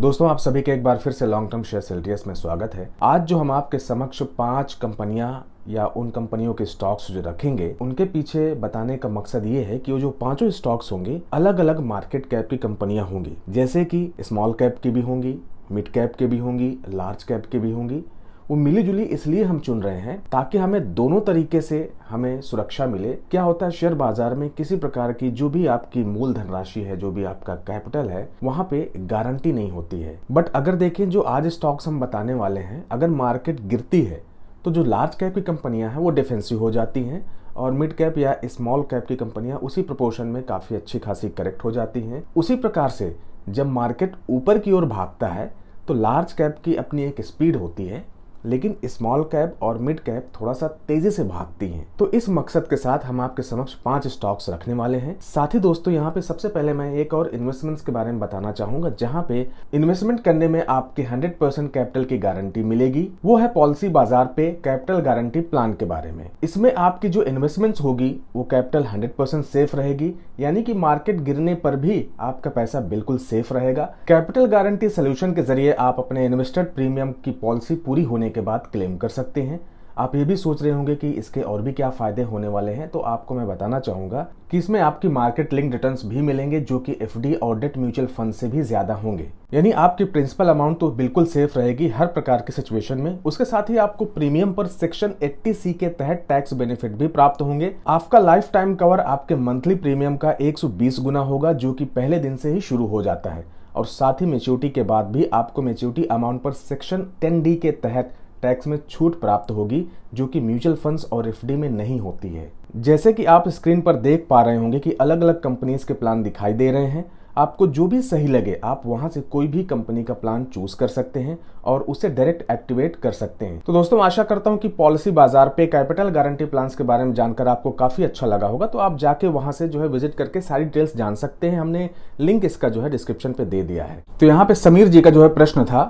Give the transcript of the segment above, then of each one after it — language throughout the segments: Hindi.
दोस्तों आप सभी के एक बार फिर से लॉन्ग टर्म शेयर सेल्टियस में स्वागत है आज जो हम आपके समक्ष पांच कंपनियां या उन कंपनियों के स्टॉक्स जो रखेंगे उनके पीछे बताने का मकसद ये है कि वो जो पांचों स्टॉक्स होंगे अलग अलग मार्केट कैप की कंपनियां होंगी जैसे कि स्मॉल कैप की भी होंगी मिड कैप के भी होंगी लार्ज कैप के भी होंगी वो मिली जुली इसलिए हम चुन रहे हैं ताकि हमें दोनों तरीके से हमें सुरक्षा मिले क्या होता है शेयर बाजार में किसी प्रकार की जो भी आपकी मूल धनराशि है जो भी आपका कैपिटल है वहाँ पे गारंटी नहीं होती है बट अगर देखें जो आज स्टॉक्स हम बताने वाले हैं अगर मार्केट गिरती है तो जो लार्ज कैप की कंपनियां हैं वो डिफेंसिव हो जाती हैं और मिड कैप या स्मॉल कैप की कंपनियां उसी प्रपोर्शन में काफ़ी अच्छी खासी करेक्ट हो जाती हैं उसी प्रकार से जब मार्केट ऊपर की ओर भागता है तो लार्ज कैप की अपनी एक स्पीड होती है लेकिन स्मॉल कैप और मिड कैप थोड़ा सा तेजी से भागती हैं तो इस मकसद के साथ हम आपके समक्ष पांच स्टॉक्स रखने वाले हैं साथ ही दोस्तों यहाँ पे सबसे पहले मैं एक और इन्वेस्टमेंट्स के बारे में बताना चाहूंगा जहाँ पे इन्वेस्टमेंट करने में आपके हंड्रेड परसेंट कैपिटल की गारंटी मिलेगी वो है पॉलिसी बाजार पे कैपिटल गारंटी प्लान के बारे में इसमें आपकी जो इन्वेस्टमेंट होगी वो कैपिटल हंड्रेड सेफ रहेगी यानी कि मार्केट गिरने पर भी आपका पैसा बिल्कुल सेफ रहेगा कैपिटल गारंटी सोल्यूशन के जरिए आप अपने इन्वेस्टेड प्रीमियम की पॉलिसी पूरी होने के बाद क्लेम कर सकते हैं आप ये भी सोच रहे होंगे कि इसके और भी क्या फ़ायदे होने वाले हैं तो आपको मैं बताना चाहूंगा कि इसमें आपकी मार्केट लिंक रिटर्न्स भी मिलेंगे जो कि F D audit mutual fund से भी ज़्यादा होंगे यानी आपकी प्रिंसिपल अमाउंट तो बिल्कुल सेफ रहेगी हर प्रकार की सिचुएशन में उसके साथ ही आपको प्रीमियम पर सेक्शन एट्टी सी के तहत टैक्स बेनिफिट भी प्राप्त होंगे आपका लाइफ टाइम कवर आपके मंथली प्रीमियम का 120 गुना होगा जो की पहले दिन से ही शुरू हो जाता है और साथ ही मेच्योरिटी के बाद भी आपको मेच्योरिटी अमाउंट पर सेक्शन टेन डी के तहत टैक्स में छूट प्राप्त होगी जो कि म्यूचुअल फंड्स और एफ में नहीं होती है जैसे कि आप स्क्रीन पर देख पा रहे होंगे कि अलग अलग कंपनीज के प्लान दिखाई दे रहे हैं आपको जो भी सही लगे आप वहां से कोई भी कंपनी का प्लान चूज कर सकते हैं और उसे डायरेक्ट एक्टिवेट कर सकते हैं तो दोस्तों आशा करता हूं कि पॉलिसी बाजार पे कैपिटल गारंटी प्लान के बारे में जानकर आपको काफी अच्छा लगा होगा तो आप जाके वहां से जो है विजिट करके सारी डिटेल्स जान सकते हैं हमने लिंक इसका जो है डिस्क्रिप्शन पे दे दिया है तो यहाँ पे समीर जी का जो है प्रश्न था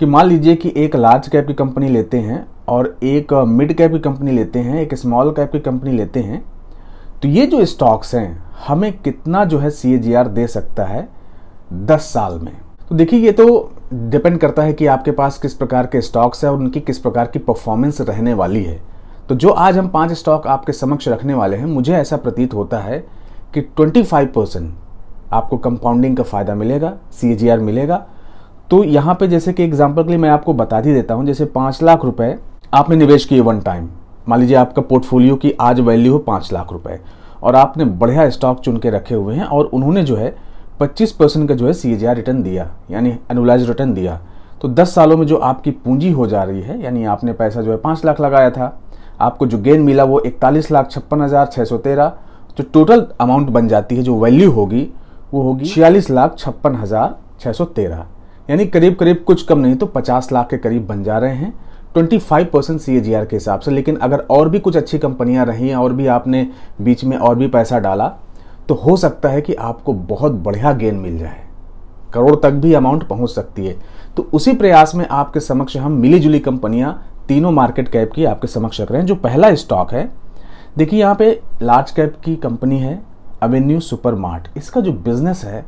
कि मान लीजिए कि एक लार्ज कैप की कंपनी लेते हैं और एक मिड uh, कैप की कंपनी लेते हैं एक स्मॉल कैप की कंपनी लेते हैं तो ये जो स्टॉक्स हैं हमें कितना जो है सी दे सकता है दस साल में तो देखिए ये तो डिपेंड करता है कि आपके पास किस प्रकार के स्टॉक्स हैं और उनकी किस प्रकार की परफॉर्मेंस रहने वाली है तो जो आज हम पांच स्टॉक आपके समक्ष रखने वाले हैं मुझे ऐसा प्रतीत होता है कि 25 परसेंट आपको कंपाउंडिंग का फ़ायदा मिलेगा सी मिलेगा तो यहाँ पे जैसे कि एग्जाम्पल के लिए मैं आपको बता ही देता हूँ जैसे पाँच लाख रुपए आपने निवेश किए वन टाइम मान लीजिए आपका पोर्टफोलियो की आज वैल्यू हो पाँच लाख रुपए और आपने बढ़िया स्टॉक चुन के रखे हुए हैं और उन्होंने जो है पच्चीस परसेंट का जो है सी रिटर्न दिया यानी अनुलाइज रिटर्न दिया तो दस सालों में जो आपकी पूंजी हो जा रही है यानी आपने पैसा जो है पाँच लाख लगाया था आपको जो गेन मिला वो इकतालीस लाख छप्पन हज़ार छः सौ तेरह जो टोटल अमाउंट बन जाती है जो वैल्यू होगी वो होगी छियालीस लाख छप्पन हज़ार छः सौ तेरह यानी करीब करीब कुछ कम नहीं तो 50 लाख के करीब बन जा रहे हैं 25 परसेंट सी के हिसाब से लेकिन अगर और भी कुछ अच्छी कंपनियां रही और भी आपने बीच में और भी पैसा डाला तो हो सकता है कि आपको बहुत बढ़िया गेन मिल जाए करोड़ तक भी अमाउंट पहुंच सकती है तो उसी प्रयास में आपके समक्ष हम मिली जुली कंपनियां तीनों मार्केट कैप की आपके समक्ष रख रहे हैं जो पहला स्टॉक है देखिए यहाँ पे लार्ज कैप की कंपनी है अवेन्यू सुपरमार्ट इसका जो बिजनेस है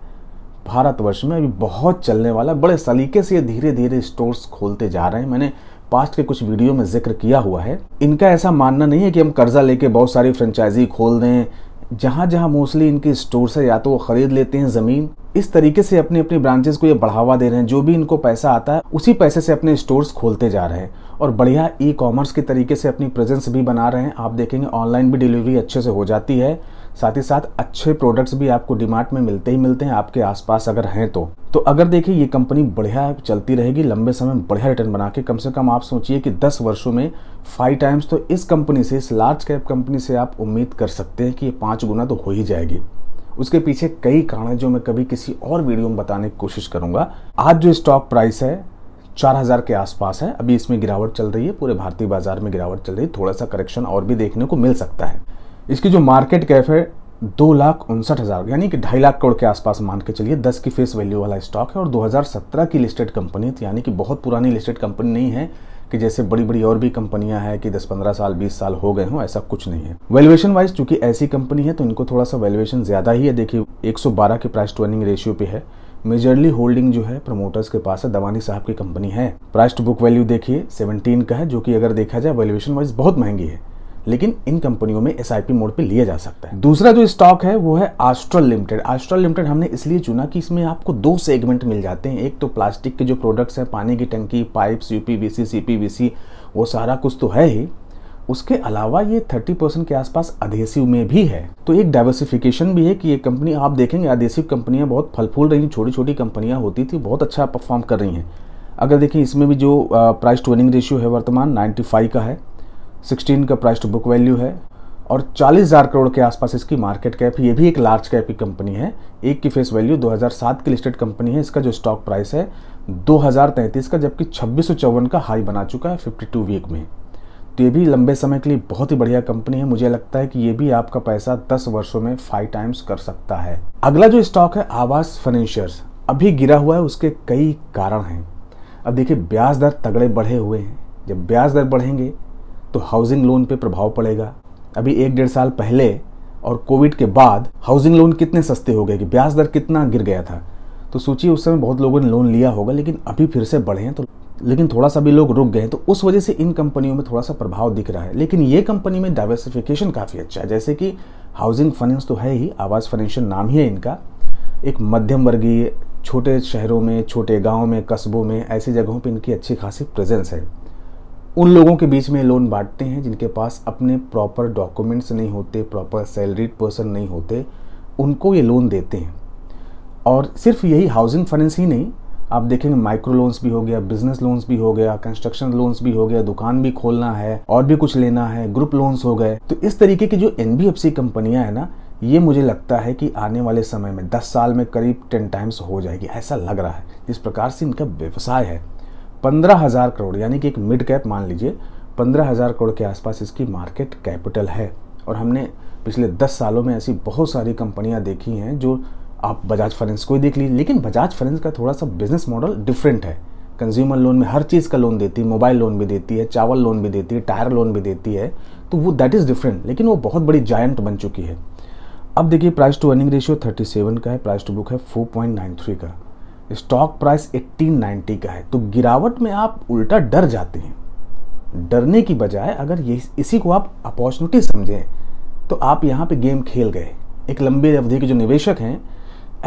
भारतवर्ष में अभी बहुत चलने वाला बड़े सलीके से ये धीरे धीरे स्टोर्स खोलते जा रहे हैं मैंने पास्ट के कुछ वीडियो में जिक्र किया हुआ है इनका ऐसा मानना नहीं है कि हम कर्जा लेके बहुत सारी फ्रेंचाइजी खोल दें जहाँ जहाँ मोस्टली इनके स्टोर से या तो वो खरीद लेते हैं ज़मीन इस तरीके से अपने अपने ब्रांचेस को ये बढ़ावा दे रहे हैं जो भी इनको पैसा आता है उसी पैसे से अपने स्टोर्स खोलते जा रहे हैं और बढ़िया ई कॉमर्स के तरीके से अपनी प्रेजेंस भी बना रहे हैं आप देखेंगे ऑनलाइन भी डिलीवरी अच्छे से हो जाती है साथ ही साथ अच्छे प्रोडक्ट्स भी आपको डिमार्ट में मिलते ही मिलते हैं आपके आसपास अगर हैं तो तो अगर देखिए ये कंपनी बढ़िया चलती रहेगी लंबे समय में बढ़िया रिटर्न बना के कम से कम आप सोचिए कि 10 वर्षों में फाइव टाइम्स तो इस कंपनी से इस लार्ज कैप कंपनी से आप उम्मीद कर सकते हैं कि ये पाँच गुना तो हो ही जाएगी उसके पीछे कई कारण जो मैं कभी किसी और वीडियो में बताने की कोशिश करूंगा आज जो स्टॉक प्राइस है चार हज़ार के आसपास है अभी इसमें गिरावट चल रही है पूरे भारतीय बाजार में गिरावट चल रही है थोड़ा सा करेक्शन और भी देखने को मिल सकता है इसकी जो मार्केट कैप है दो लाख उनसठ हज़ार यानी कि ढाई लाख करोड़ के आसपास मान के चलिए दस की फेस वैल्यू वाला स्टॉक है और 2017 की लिस्टेड कंपनी थी यानी कि बहुत पुरानी लिस्टेड कंपनी नहीं है कि जैसे बड़ी बड़ी और भी कंपनियां हैं कि 10-15 साल 20 साल हो गए हों ऐसा कुछ नहीं है वैल्यूएशन वाइज चूंकि ऐसी कंपनी है तो इनको थोड़ा सा वैल्यूएशन ज़्यादा ही है देखिए एक के प्राइस टू अर्निंग रेशियो पे है मेजरली होल्डिंग जो है प्रमोटर्स के पास है दवानी साहब की कंपनी है प्राइस टू बुक वैल्यू देखिए 17 का है जो कि अगर देखा जाए वैल्यूएशन वाइज बहुत महंगी है लेकिन इन कंपनियों में एस मोड पे लिया जा सकता है दूसरा जो स्टॉक है वो है आस्ट्रल लिमिटेड आस्ट्रल लिमिटेड हमने इसलिए चुना कि इसमें आपको दो सेगमेंट मिल जाते हैं एक तो प्लास्टिक के जो प्रोडक्ट्स हैं पानी की टंकी पाइप्स यूपीवीसी सीपीवीसी वो सारा कुछ तो है ही उसके अलावा ये थर्टी परसेंट के आसपास अधेसिव में भी है तो एक डाइवर्सिफिकेशन भी है कि ये कंपनी आप देखेंगे अधेसिव कंपनियां बहुत फल फूल रही छोटी छोटी कंपनियां होती थी बहुत अच्छा परफॉर्म कर रही हैं अगर देखें इसमें भी जो प्राइस टू वर्निंग रेशियो है वर्तमान 95 का है सिक्सटीन का प्राइस टू बुक वैल्यू है और चालीस हज़ार करोड़ के आसपास इसकी मार्केट कैप ये भी एक लार्ज कैप की कंपनी है एक की फेस वैल्यू 2007 की लिस्टेड कंपनी है इसका जो स्टॉक प्राइस है दो का जबकि छब्बीस का हाई बना चुका है फिफ्टी वीक में तो ये भी लंबे समय के लिए बहुत ही बढ़िया कंपनी है मुझे लगता है कि ये भी आपका पैसा दस वर्षों में फाइव टाइम्स कर सकता है अगला जो स्टॉक है आवास फाइनेंशियर्स अभी गिरा हुआ है उसके कई कारण हैं अब देखिए ब्याज दर तगड़े बढ़े हुए हैं जब ब्याज दर बढ़ेंगे तो हाउसिंग लोन पे प्रभाव पड़ेगा अभी एक डेढ़ साल पहले और कोविड के बाद हाउसिंग लोन कितने सस्ते हो गए कि ब्याज दर कितना गिर गया था तो सोचिए उस समय बहुत लोगों ने लोन लिया होगा लेकिन अभी फिर से बढ़े हैं तो लेकिन थोड़ा सा भी लोग रुक गए तो उस वजह से इन कंपनियों में थोड़ा सा प्रभाव दिख रहा है लेकिन ये कंपनी में डाइवर्सिफिकेशन काफ़ी अच्छा है जैसे कि हाउसिंग फाइनेंस तो है ही आवास फाइनेंशियल नाम ही है इनका एक मध्यम वर्गीय छोटे शहरों में छोटे गाँव में कस्बों में ऐसी जगहों पर इनकी अच्छी खासी प्रेजेंस है उन लोगों के बीच में लोन बांटते हैं जिनके पास अपने प्रॉपर डॉक्यूमेंट्स नहीं होते प्रॉपर सैलरीड पर्सन नहीं होते उनको ये लोन देते हैं और सिर्फ यही हाउसिंग फाइनेंस ही नहीं आप देखेंगे माइक्रो लोन्स भी हो गया बिजनेस लोन्स भी हो गया कंस्ट्रक्शन लोन्स भी हो गया दुकान भी खोलना है और भी कुछ लेना है ग्रुप लोन्स हो गए तो इस तरीके की जो एन कंपनियां हैं ना ये मुझे लगता है कि आने वाले समय में 10 साल में करीब 10 टाइम्स हो जाएगी ऐसा लग रहा है जिस प्रकार से इनका व्यवसाय है पंद्रह हज़ार करोड़ यानी कि एक मिड कैप मान लीजिए पंद्रह हज़ार करोड़ के आसपास इसकी मार्केट कैपिटल है और हमने पिछले दस सालों में ऐसी बहुत सारी कंपनियां देखी हैं जो आप बजाज फाइनेंस को ही देख लीजिए लेकिन बजाज फाइनेंस का थोड़ा सा बिजनेस मॉडल डिफरेंट है कंज्यूमर लोन में हर चीज़ का लोन देती है मोबाइल लोन भी देती है चावल लोन भी देती है टायर लोन भी देती है तो वो दैट इज़ डिफरेंट लेकिन वो बहुत बड़ी जायंट बन चुकी है अब देखिए प्राइस टू अर्निंग रेशियो 37 का है प्राइस टू बुक है 4.93 का स्टॉक प्राइस 1890 का है तो गिरावट में आप उल्टा डर जाते हैं डरने की बजाय अगर ये इसी को आप अपॉर्चुनिटी समझें तो आप यहाँ पे गेम खेल गए एक लंबी अवधि के जो निवेशक हैं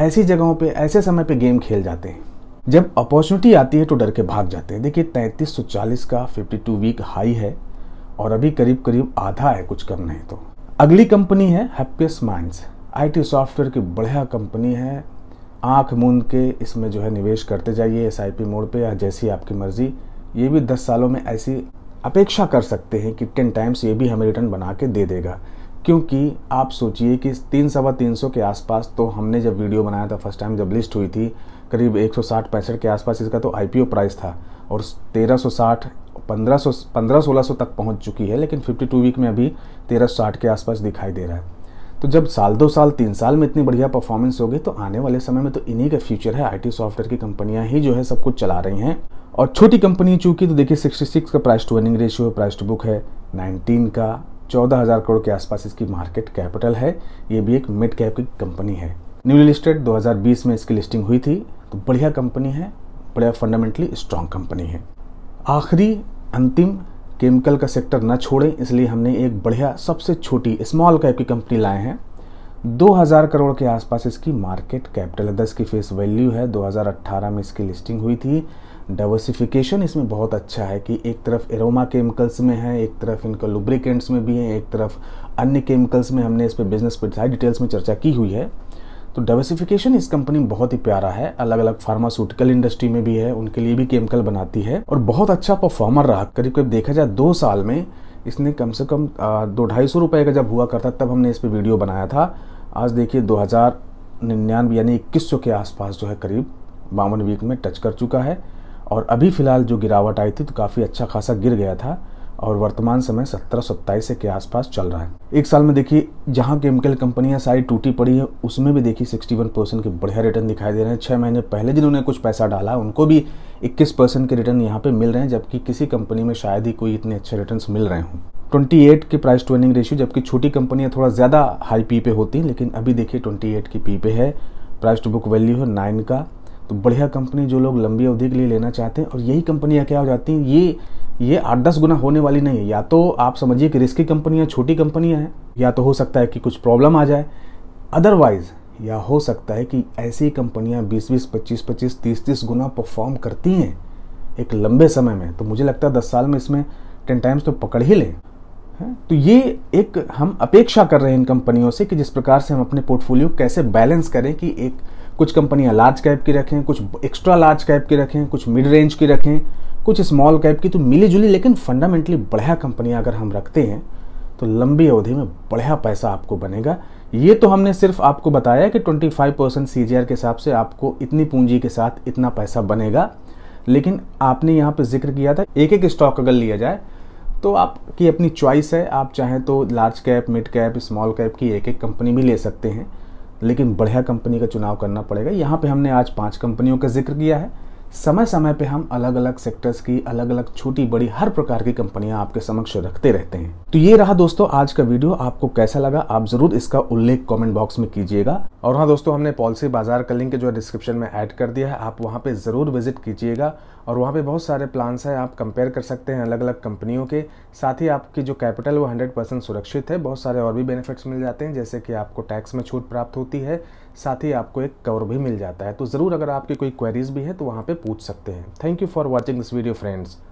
ऐसी जगहों पे ऐसे समय पे गेम खेल जाते हैं जब अपॉर्चुनिटी आती है तो डर के भाग जाते हैं देखिए तैंतीस सौ चालीस का फिफ्टी टू वीक हाई है और अभी करीब करीब आधा है कुछ कम नहीं तो अगली कंपनी है हैप्पीएस्ट माइंड्स आईटी सॉफ्टवेयर की बढ़िया कंपनी है आंख मूंद के इसमें जो है निवेश करते जाइए एस मोड पे या जैसी आपकी मर्ज़ी ये भी दस सालों में ऐसी अपेक्षा कर सकते हैं कि टेन टाइम्स ये भी हमें रिटर्न बना के दे देगा क्योंकि आप सोचिए कि तीन सवा तीन सौ के आसपास तो हमने जब वीडियो बनाया था फर्स्ट टाइम जब लिस्ट हुई थी करीब एक सौ साठ पैंसठ के आसपास इसका तो आई प्राइस था और तेरह सौ साठ पंद्रह सौ पंद्रह सोलह सौ तक पहुंच चुकी है लेकिन फिफ्टी टू वीक में अभी तेरह सौ साठ के आसपास दिखाई दे रहा है तो जब साल दो साल तीन साल में इतनी बढ़िया परफॉर्मेंस होगी तो आने वाले समय में तो इन्हीं का फ्यूचर है आईटी सॉफ्टवेयर की कंपनियां ही जो है सब कुछ चला रही हैं और छोटी कंपनी चूंकि तो देखिए 66 का प्राइस टू अर्निंग रेशियो है प्राइस टू बुक है 19 का 14,000 करोड़ के आसपास इसकी मार्केट कैपिटल है ये भी एक मिड कैप की कंपनी है न्यूली लिस्टेड 2020 में इसकी लिस्टिंग हुई थी तो बढ़िया कंपनी है बढ़िया फंडामेंटली स्ट्रांग कंपनी है आखिरी अंतिम केमिकल का सेक्टर ना छोड़ें इसलिए हमने एक बढ़िया सबसे छोटी स्मॉल कैप की कंपनी लाए हैं 2000 करोड़ के आसपास इसकी मार्केट कैपिटल है दस की फेस वैल्यू है 2018 में इसकी लिस्टिंग हुई थी डाइवर्सिफिकेशन इसमें बहुत अच्छा है कि एक तरफ एरोमा केमिकल्स में है एक तरफ इनका लुब्रिकेंट्स में भी है एक तरफ अन्य केमिकल्स में हमने इस पर बिजनेस पर सारी डिटेल्स में चर्चा की हुई है तो डाइवर्सिफिकेशन इस कंपनी में बहुत ही प्यारा है अलग अलग फार्मास्यूटिकल इंडस्ट्री में भी है उनके लिए भी केमिकल बनाती है और बहुत अच्छा परफॉर्मर रहा करीब करीब देखा जाए दो साल में इसने कम से कम दो ढाई सौ रुपये का जब हुआ करता तब हमने इस पर वीडियो बनाया था आज देखिए दो हज़ार निन्यानवे यानी इक्कीस सौ के आसपास जो है करीब बावन वीक में टच कर चुका है और अभी फ़िलहाल जो गिरावट आई थी तो काफ़ी अच्छा खासा गिर गया था और वर्तमान समय सत्रह सत्ताईस के आसपास चल रहा है एक साल में देखिए जहां केमिकल कंपनियां सारी टूटी पड़ी है उसमें भी देखिए सिक्सटी वन परसेंट के बढ़िया रिटर्न दिखाई दे रहे हैं छह महीने पहले जिन्होंने कुछ पैसा डाला उनको भी इक्कीस परसेंट के रिटर्न यहाँ पे मिल रहे हैं जबकि किसी कंपनी में शायद ही कोई इतने अच्छे रिटर्न मिल रहे हों 28 के प्राइस टू अर्निंग रेशियो जबकि छोटी कंपनियां थोड़ा ज़्यादा हाई पी पे होती हैं लेकिन अभी देखिए 28 की पी पे है प्राइस टू बुक वैल्यू है नाइन का तो बढ़िया कंपनी जो लोग लंबी अवधि के लिए लेना चाहते हैं और यही कंपनियाँ क्या हो जाती हैं ये ये आठ दस गुना होने वाली नहीं है या तो आप समझिए कि रिस्की कंपनियाँ छोटी कंपनियाँ हैं या तो हो सकता है कि कुछ प्रॉब्लम आ जाए अदरवाइज़ या हो सकता है कि ऐसी कंपनियाँ बीस बीस पच्चीस पच्चीस तीस तीस गुना परफॉर्म करती हैं एक लंबे समय में तो मुझे लगता है दस साल में इसमें टेन टाइम्स तो पकड़ ही लें तो ये एक हम अपेक्षा कर रहे हैं इन कंपनियों से कि जिस प्रकार से हम अपने पोर्टफोलियो कैसे बैलेंस करें कि एक कुछ कंपनियां लार्ज कैप की रखें कुछ एक्स्ट्रा लार्ज कैप की रखें कुछ मिड रेंज की रखें कुछ स्मॉल कैप की तो मिली जुली लेकिन फंडामेंटली बढ़िया कंपनियां अगर हम रखते हैं तो लंबी अवधि में बढ़िया पैसा आपको बनेगा ये तो हमने सिर्फ आपको बताया कि 25 परसेंट सी के हिसाब से आपको इतनी पूंजी के साथ इतना पैसा बनेगा लेकिन आपने यहाँ पर जिक्र किया था एक एक स्टॉक अगर लिया जाए तो आपकी अपनी चॉइस है आप चाहें तो large cap mid cap small cap की एक एक कंपनी भी ले सकते हैं लेकिन बढ़िया कंपनी का चुनाव करना पड़ेगा यहाँ पे हमने आज पांच कंपनियों का जिक्र किया है समय समय पे हम अलग अलग सेक्टर्स की अलग अलग छोटी बड़ी हर प्रकार की कंपनियां आपके समक्ष रखते रहते हैं तो ये रहा दोस्तों आज का वीडियो आपको कैसा लगा आप जरूर इसका उल्लेख कमेंट बॉक्स में कीजिएगा और हाँ दोस्तों हमने पॉलिसी बाजार का लिंक जो है डिस्क्रिप्शन में ऐड कर दिया है आप वहाँ पे जरूर विजिट कीजिएगा और वहाँ पे बहुत सारे प्लान्स हैं आप कंपेयर कर सकते हैं अलग अलग कंपनियों के साथ ही आपकी जो कैपिटल वो हंड्रेड परसेंट सुरक्षित है बहुत सारे और भी बेनिफिट्स मिल जाते हैं जैसे कि आपको टैक्स में छूट प्राप्त होती है साथ ही आपको एक कवर भी मिल जाता है तो ज़रूर अगर आपकी कोई क्वेरीज भी है तो वहाँ पर पूछ सकते हैं thank you for watching this video friends